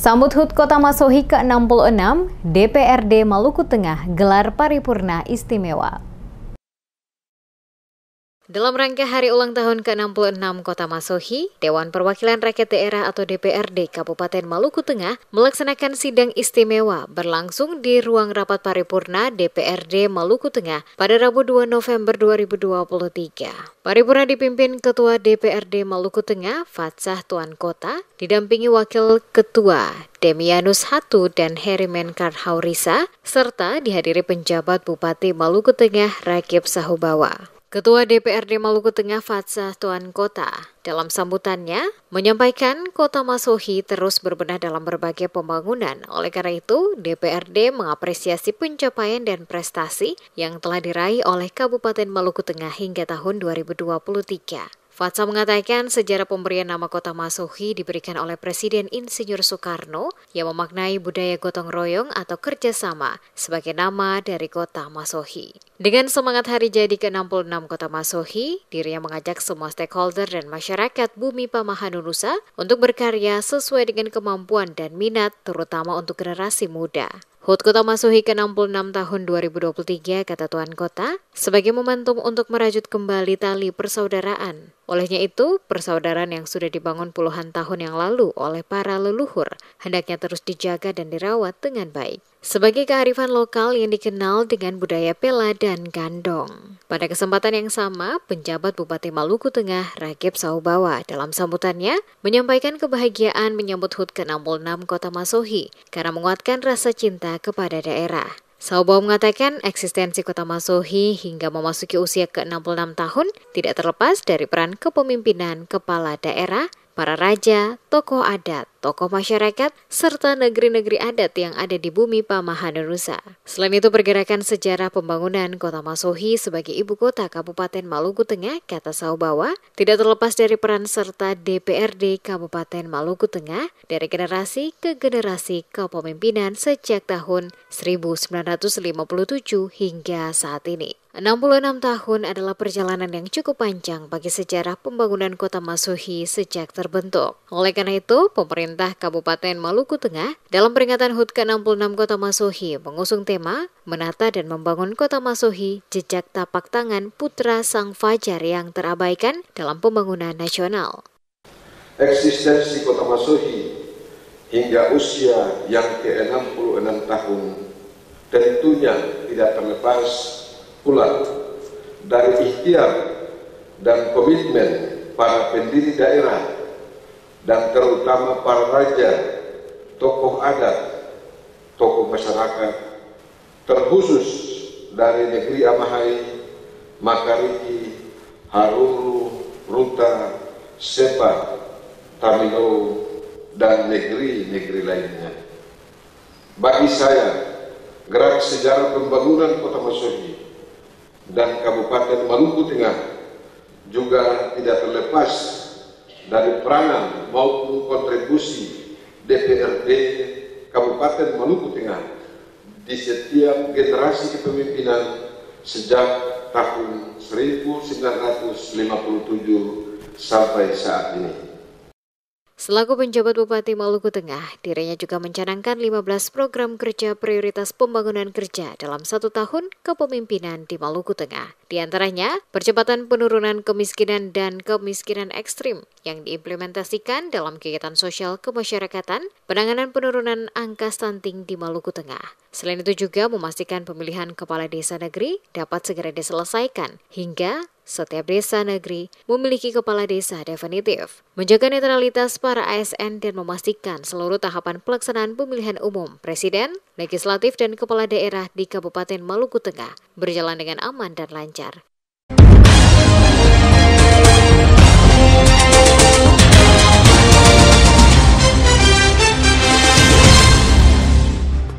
Sambut HUT Kota Masohi ke-66, DPRD Maluku Tengah gelar paripurna istimewa. Dalam rangka hari ulang tahun ke-66 Kota Masohi, Dewan Perwakilan Rakyat Daerah atau DPRD Kabupaten Maluku Tengah melaksanakan sidang istimewa berlangsung di ruang rapat paripurna DPRD Maluku Tengah pada Rabu 2 November 2023. Paripurna dipimpin Ketua DPRD Maluku Tengah, Fatsah Tuan Kota, didampingi Wakil Ketua Demianus Hatu dan Herimen Karhaurisa, serta dihadiri penjabat Bupati Maluku Tengah Rakib Sahubawa. Ketua DPRD Maluku Tengah Fatsa Tuan Kota dalam sambutannya menyampaikan Kota Masohi terus berbenah dalam berbagai pembangunan. Oleh karena itu, DPRD mengapresiasi pencapaian dan prestasi yang telah diraih oleh Kabupaten Maluku Tengah hingga tahun 2023. Fatsa mengatakan sejarah pemberian nama kota Masohi diberikan oleh Presiden Insinyur Soekarno yang memaknai budaya gotong royong atau kerjasama sebagai nama dari kota Masohi. Dengan semangat hari jadi ke-66 kota Masohi, dirinya mengajak semua stakeholder dan masyarakat bumi Pamahanunusa untuk berkarya sesuai dengan kemampuan dan minat terutama untuk generasi muda. HUT Kota Masuhi ke-66 tahun 2023 kata Tuan Kota sebagai momentum untuk merajut kembali tali persaudaraan Olehnya itu, persaudaraan yang sudah dibangun puluhan tahun yang lalu oleh para leluhur hendaknya terus dijaga dan dirawat dengan baik. Sebagai kearifan lokal yang dikenal dengan budaya pela dan gandong. Pada kesempatan yang sama, penjabat Bupati Maluku Tengah, Ragib Saubawa, dalam sambutannya menyampaikan kebahagiaan menyambut HUT ke-66 Kota Masohi karena menguatkan rasa cinta kepada daerah. Saubo mengatakan eksistensi kota Masohi hingga memasuki usia ke-66 tahun tidak terlepas dari peran kepemimpinan kepala daerah para raja, tokoh adat, tokoh masyarakat, serta negeri-negeri adat yang ada di bumi Pamahanerusa. Selain itu, pergerakan sejarah pembangunan kota Masohi sebagai ibu kota Kabupaten Maluku Tengah, kata Saubawa, tidak terlepas dari peran serta DPRD Kabupaten Maluku Tengah dari generasi ke generasi kepemimpinan sejak tahun 1957 hingga saat ini. 66 tahun adalah perjalanan yang cukup panjang bagi sejarah pembangunan kota Masuhi sejak terbentuk. Oleh karena itu, pemerintah Kabupaten Maluku Tengah dalam peringatan HUT ke-66 Kota Masuhi mengusung tema Menata dan Membangun Kota Masuhi Jejak Tapak Tangan Putra Sang Fajar yang terabaikan dalam pembangunan nasional. Eksistensi Kota Masuhi hingga usia yang ke-66 tahun tentunya tidak terlepas pula dari ikhtiar dan komitmen para pendiri daerah dan terutama para raja, tokoh adat, tokoh masyarakat, terkhusus dari negeri Amahai, Makariki, Haruru, Ruta, Sepa, Tamino, dan negeri-negeri lainnya. Bagi saya, gerak sejarah pembangunan kota Masyarakat dan Kabupaten Maluku Tengah juga tidak terlepas dari peranan maupun kontribusi DPRD Kabupaten Maluku Tengah di setiap generasi kepemimpinan sejak tahun 1957 sampai saat ini. Selaku penjabat Bupati Maluku Tengah, dirinya juga mencanangkan 15 program kerja prioritas pembangunan kerja dalam satu tahun kepemimpinan di Maluku Tengah. Di antaranya, percepatan penurunan kemiskinan dan kemiskinan ekstrim yang diimplementasikan dalam kegiatan sosial kemasyarakatan, penanganan penurunan angka stunting di Maluku Tengah. Selain itu juga memastikan pemilihan kepala desa negeri dapat segera diselesaikan hingga setiap desa negeri memiliki kepala desa definitif, menjaga netralitas para ASN dan memastikan seluruh tahapan pelaksanaan pemilihan umum presiden, legislatif dan kepala daerah di Kabupaten Maluku Tengah berjalan dengan aman dan lancar.